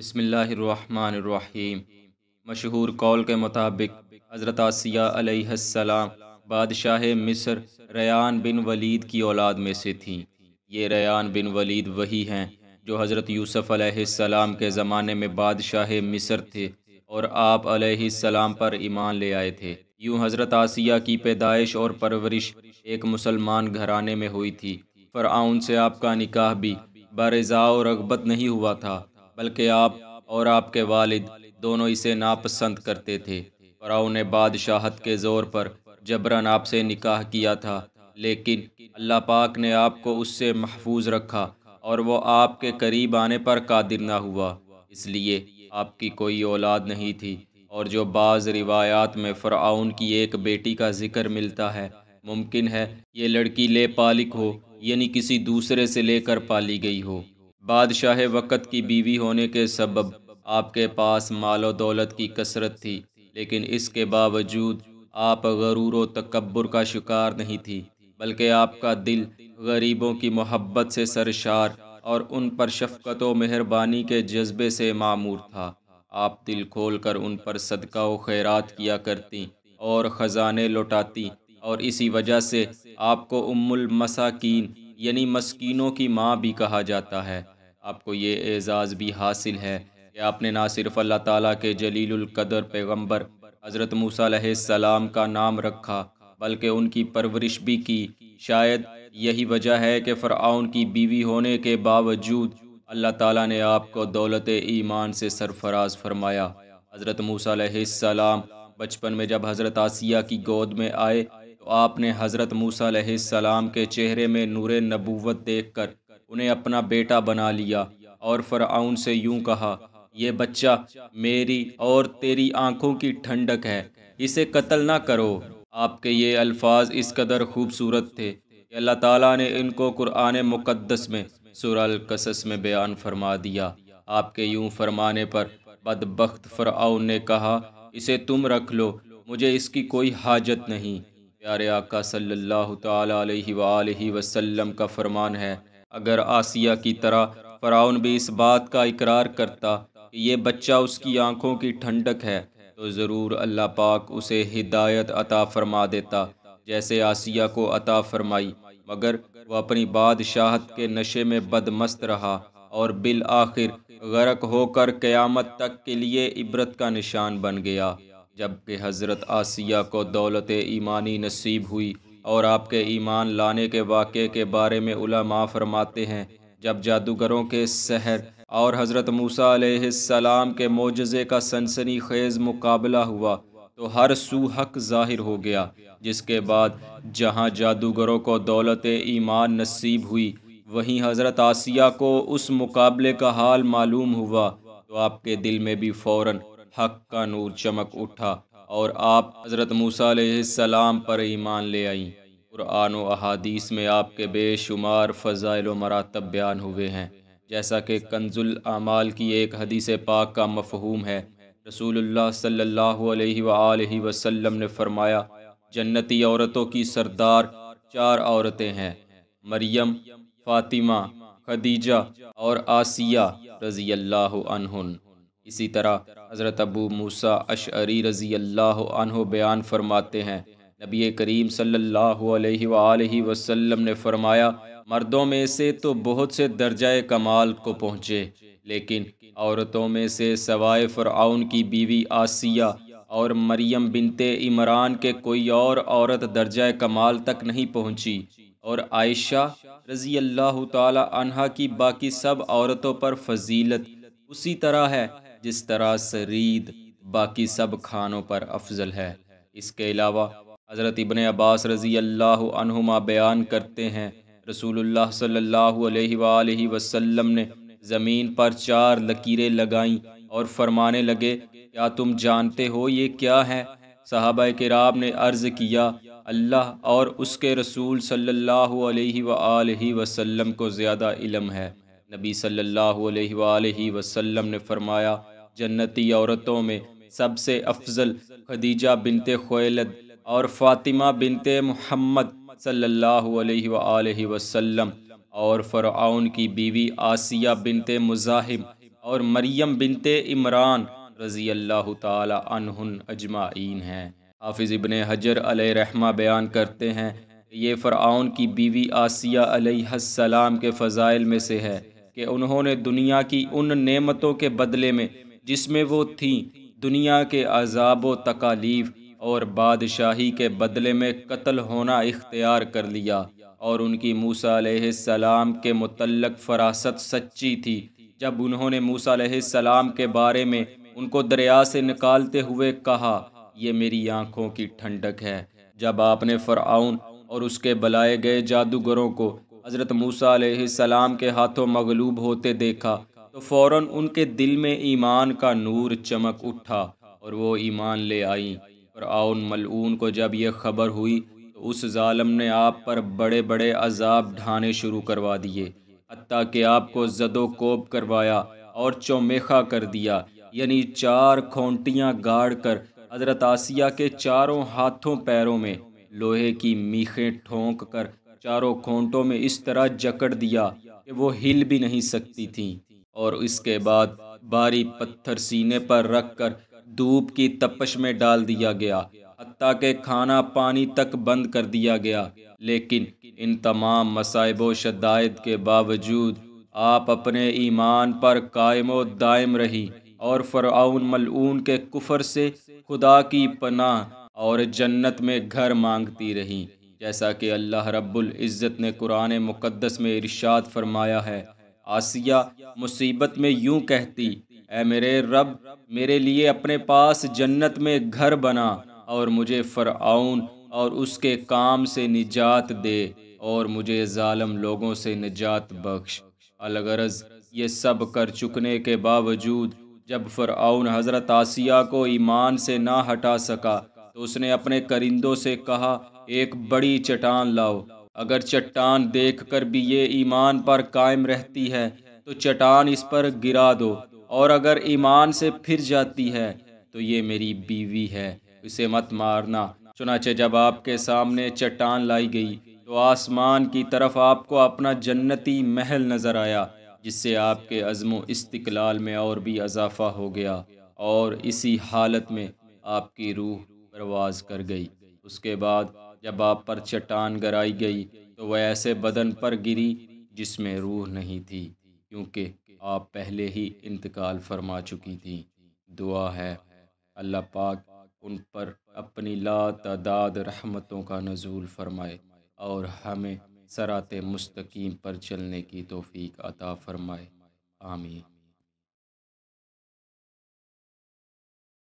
बसमीम मशहूर कौल के मुताबिक हज़रत आसिया बादशाह मिस्र रयान बिन वलीद की औलाद में से थीं ये रयान बिन वलीद वही हैं जो हज़रत यूसुफ़ अलैहिस्सलाम के ज़माने में बादशाह मिस्र थे और आप अलैहिस्सलाम पर ईमान ले आए थे यूँ हज़रत आसिया की पैदाइश और परवरिश एक मुसलमान घराने में हुई थी फ़रआन से आपका निकाह भी बारजा और रगबत नहीं हुआ था बल्कि आप और आपके वालिद दोनों इसे नापसंद करते थे फ़राओ ने बादशाहत के ज़ोर पर जबरन आपसे निकाह किया था लेकिन अल्लाह पाक ने आपको उससे महफूज रखा और वो आपके करीब आने पर कादिर ना हुआ इसलिए आपकी कोई औलाद नहीं थी और जो बाज़ रिवायात में फ़राउन की एक बेटी का ज़िक्र मिलता है मुमकिन है ये लड़की ले पालिक हो यानी किसी दूसरे से लेकर पाली गई हो बादशाह वक़्त की बीवी होने के सबब आपके पास मालो दौलत की कसरत थी लेकिन इसके बावजूद आप गरूर व तकबर का शिकार नहीं थी बल्कि आपका दिल गरीबों की मोहब्बत से सरशार और उन पर शफकत व मेहरबानी के जज्बे से मामूर था आप दिल खोल कर उन पर सदका व खैरात किया करती और ख़जाने लौटाती और इसी वजह से आपको उम्मुल मसाकीन यानी मस्कीनों की माँ भी कहा जाता है आपको ये एज़ाज़ भी हासिल है कि आपने ना सिर्फ अल्लाह ताला के कदर पैगम्बर हज़रत मूसा सलाम का नाम रखा बल्कि उनकी परवरिश भी की शायद यही वजह है कि फ़रआन की बीवी होने के बावजूद अल्लाह ताला ने आपको दौलत ईमान से सरफराज फरमाया हज़रत मूसा सलाम बचपन में जब हज़रत आसिया की गोद में आए तो आपने हज़रत मूसा सलाम के चेहरे में नूर नबूवत देख कर उन्हें अपना बेटा बना लिया और फ्राउन से यूं कहा ये बच्चा मेरी और तेरी आंखों की ठंडक है इसे कत्ल ना करो आपके ये अल्फाज इस कदर खूबसूरत थे कि अल्लाह ताला ने इनको कुरान मुक़दस में सुरल कसस में बयान फरमा दिया आपके यूं फरमाने पर बदबख्त फराउन ने कहा इसे तुम रख लो मुझे इसकी कोई हाजत नहीं प्यारे आका सल्लल्लाहु अलैहि वसल्लम का फरमान है अगर आसिया की तरह फ़राउन भी इस बात का इकरार करता कि ये बच्चा उसकी आँखों की ठंडक है तो ज़रूर अल्लाह पाक उसे हिदायत अता फरमा देता जैसे आसिया को अता फरमाई मगर वह अपनी बादशाहत के नशे में बदमस्त रहा और बिल आखिर गरक होकर क़यामत तक के लिए इबरत का निशान बन गया जबकि हज़रत आसिया को दौलत ईमानी नसीब हुई और आपके ईमान लाने के वाक़े के बारे में उलमा फरमाते हैं जब जादूगरों के सहर और हज़रत मूसा सलाम के मोजे का सनसनी खेज मुकाबला हुआ तो हर सू हक ज़ाहिर हो गया जिसके बाद जहाँ जादूगरों को दौलत ईमान नसीब हुई वहीं हज़रत आसिया को उस मुकाबले का हाल मालूम हुआ तो आपके दिल में भी फ़ौर हक का नूर चमक उठा और आप हज़रत मूसा पर ईमान ले आईं कुरान अहादीस में आपके बेशुमार फ़ज़ाइल मरातब बयान हुए हैं जैसा कि कंजुल आमाल की एक हदीस पाक का मफहूम है रसूलुल्लाह सल्लल्लाहु अलैहि वसल्लम ने फरमाया जन्नती औरतों की सरदार चार औरतें हैं मरियम फातिमा खदीजा और आसिया रज़ी अल्लाह इसी तरह हज़रत अबू मूसा अशरी रज़ी अल्लाह बयान फरमाते हैं नबी करीम सल्लल्लाहु अलैहि वसल्लम ने फरमाया मर्दों में से तो बहुत से दर्जा कमाल को पहुँचे लेकिन औरतों में से सवाए फ़रआन की बीवी आसिया और मरियम बिनते इमरान के कोई और औरत दर्जा कमाल तक नहीं पहुँची और आयशा रज़ी अल्लाह तहा की बाकी सब औरतों पर फजीलत उसी तरह है जिस तरह सरीद बाकी सब खानों पर अफजल है इसके अलावा हज़रत इबन अब्बास रज़ी अल्लाह बयान करते हैं रसूलुल्लाह सल्लल्लाहु अलैहि वसल्लम ने ज़मीन पर चार लकीरें लगाईं और फरमाने लगे क्या तुम जानते हो ये क्या है साहबा कराब ने अर्ज़ किया अल्लाह और उसके रसूल सल्लल्लाहु अलैहि सल्ला वसल्लम को ज़्यादा इलम है नबी सल्लल्लाहु अलैहि वसल्लम ने फरमाया जन्नती औरतों में सबसे अफजल खदीजा बिनते खोलद और फ़ातिमा बिनते मोहम्मद सल्लल्लाहु अलैहि वसल्लम और फ़रआन की बीवी आसिया बिनते मुजाहिम और मरियम बिनते इमरान रज़ी अल्लाह तहन अजमाइन हैं हाफिज़ इबन हजर रहमा बयान करते हैं ये फ़रआन की बीवी आसिया सलाम के फ़ज़ाइल में से है कि उन्होंने दुनिया की उन नेमतों के बदले में जिसमें वो थीं दुनिया के अजाब व तकालीफ और बादशाही के बदले में कत्ल होना इख्तियार कर लिया और उनकी मूसा सलाम के मुतलक फरासत सच्ची थी जब उन्होंने मूसा के बारे में उनको दरिया से निकालते हुए कहा यह मेरी आँखों की ठंडक है जब आपने फरआउन और उसके बुलाए गए जादूगरों को हज़रत मूसा सलाम के हाथों मगलूब होते देखा तो फ़ौर उनके दिल में ईमान का नूर चमक उठा और वो ईमान ले आई और आउन मलून को जब यह खबर हुई तो उस जालम ने आप पर बड़े बड़े अजाब ढाने शुरू करवा दिए हती कि आपको जदो कोब करवाया और चौमेखा कर दिया यानी चार खोटियाँ गाड़ कर हजरत आसिया के चारों हाथों पैरों में लोहे की मीखें ठोंक कर चारों खोंटों में इस तरह जकड़ दिया कि वो हिल भी नहीं सकती थी और इसके बाद भारी पत्थर सीने पर रख कर धूप की तपश में डाल दिया गया हत्या के खाना पानी तक बंद कर दिया गया लेकिन इन तमाम मसाइब शदायद के बावजूद आप अपने ईमान पर कायम दायम रही और फराउन मलून के कुफर से खुदा की पनाह और जन्नत में घर मांगती रही जैसा कि अल्लाह रब्बुल इज़्ज़त ने कुरान मुक़द्दस में इरशाद फरमाया है आसिया मुसीबत में यूं कहती ए मेरे रब मेरे लिए अपने पास जन्नत में घर बना और मुझे फरआउन और उसके काम से निजात दे और मुझे ालम लोगों से निजात बख्श अलगरज ये सब कर चुकने के बावजूद जब फरआउन हज़रत आसिया को ईमान से ना हटा सका तो उसने अपने करिंदों से कहा एक बड़ी चटान लाओ अगर चट्टान देखकर भी ये ईमान पर कायम रहती है तो चट्टान इस पर गिरा दो और अगर ईमान से फिर जाती है तो ये मेरी बीवी है इसे मत मारना चुनाचे जब आपके सामने चट्टान लाई गई तो आसमान की तरफ आपको अपना जन्नती महल नज़र आया जिससे आपके अजमो इस्तलाल में और भी अजाफा हो गया और इसी हालत में आपकी रूह परवाज कर गई उसके बाद जब आप पर चट्टान गराई गई तो वह ऐसे बदन पर गिरी जिसमें रूह नहीं थी क्योंकि आप पहले ही इंतकाल फरमा चुकी थी दुआ है अल्लाह पाक उन पर अपनी ला तदाद रहमतों का नजूल फरमाए और हमें सरात मुस्तकीम पर चलने की तोफीक अता फरमाए आमीन